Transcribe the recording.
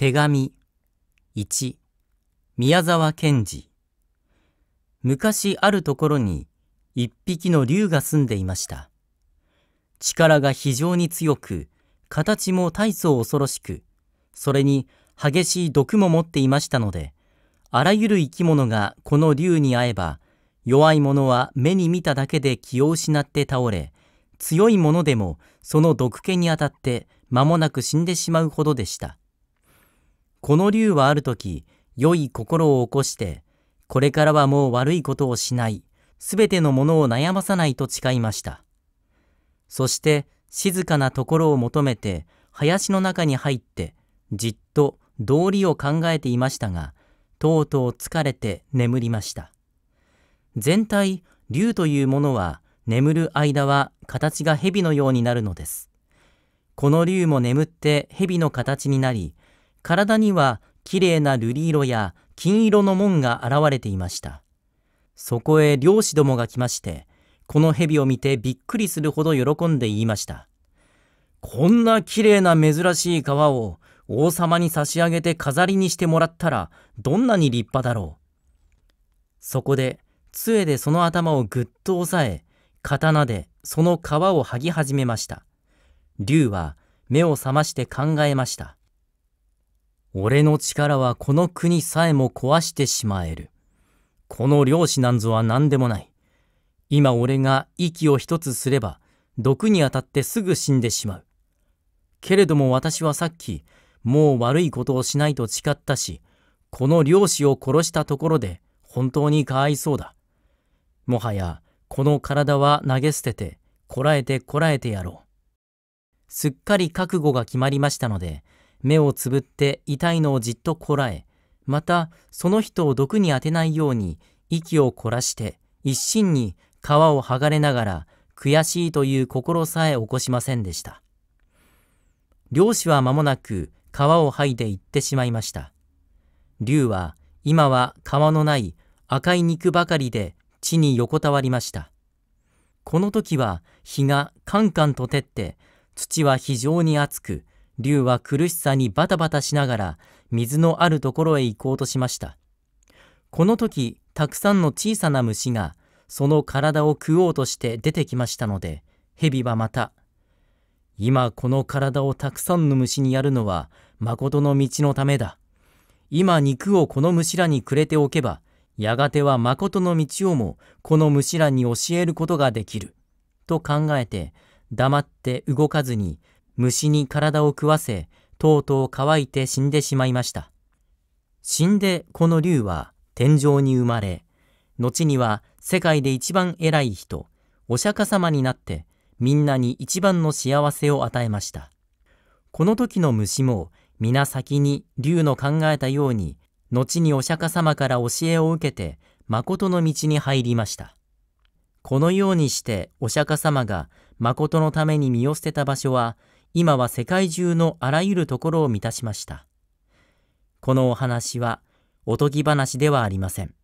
手紙1宮沢賢治昔あるところに一匹の竜が住んでいました力が非常に強く形も大層恐ろしくそれに激しい毒も持っていましたのであらゆる生き物がこの竜に会えば弱い者は目に見ただけで気を失って倒れ強い者でもその毒気にあたって間もなく死んでしまうほどでしたこの竜はある時、良い心を起こして、これからはもう悪いことをしない、すべてのものを悩まさないと誓いました。そして静かなところを求めて林の中に入ってじっと道理を考えていましたが、とうとう疲れて眠りました。全体、竜というものは眠る間は形が蛇のようになるのです。この竜も眠って蛇の形になり、体にはきれいな瑠璃色や金色の門が現れていましたそこへ漁師どもが来ましてこの蛇を見てびっくりするほど喜んで言いましたこんなきれいな珍しい川を王様に差し上げて飾りにしてもらったらどんなに立派だろうそこで杖でその頭をぐっと押さえ刀でその皮を剥ぎ始めました竜は目を覚まして考えました俺の力はこの国さえも壊してしまえる。この漁師なんぞは何でもない。今俺が息を一つすれば、毒に当たってすぐ死んでしまう。けれども私はさっき、もう悪いことをしないと誓ったし、この漁師を殺したところで本当にかわいそうだ。もはや、この体は投げ捨てて、こらえてこらえてやろう。すっかり覚悟が決まりましたので、目をつぶって痛いのをじっとこらえ、またその人を毒に当てないように息を凝らして一心に皮を剥がれながら悔しいという心さえ起こしませんでした。漁師は間もなく皮を剥いで行ってしまいました。竜は今は皮のない赤い肉ばかりで地に横たわりました。この時は日がカンカンと照って土は非常に熱く竜は苦しさにバタバタしながら水のあるところへ行こうとしました。この時、たくさんの小さな虫がその体を食おうとして出てきましたので、蛇はまた、今この体をたくさんの虫にやるのは誠の道のためだ。今肉をこの虫らにくれておけば、やがては誠の道をもこの虫らに教えることができる。と考えて、黙って動かずに虫に体を食わせ、とうとう乾いて死んでしまいました。死んでこの竜は天井に生まれ、後には世界で一番偉い人、お釈迦様になって、みんなに一番の幸せを与えました。この時の虫も、皆先に竜の考えたように、後にお釈迦様から教えを受けて、誠の道に入りました。このようにしてお釈迦様が誠のために身を捨てた場所は、今は世界中のあらゆるところを満たしました。このお話はおとぎ話ではありません。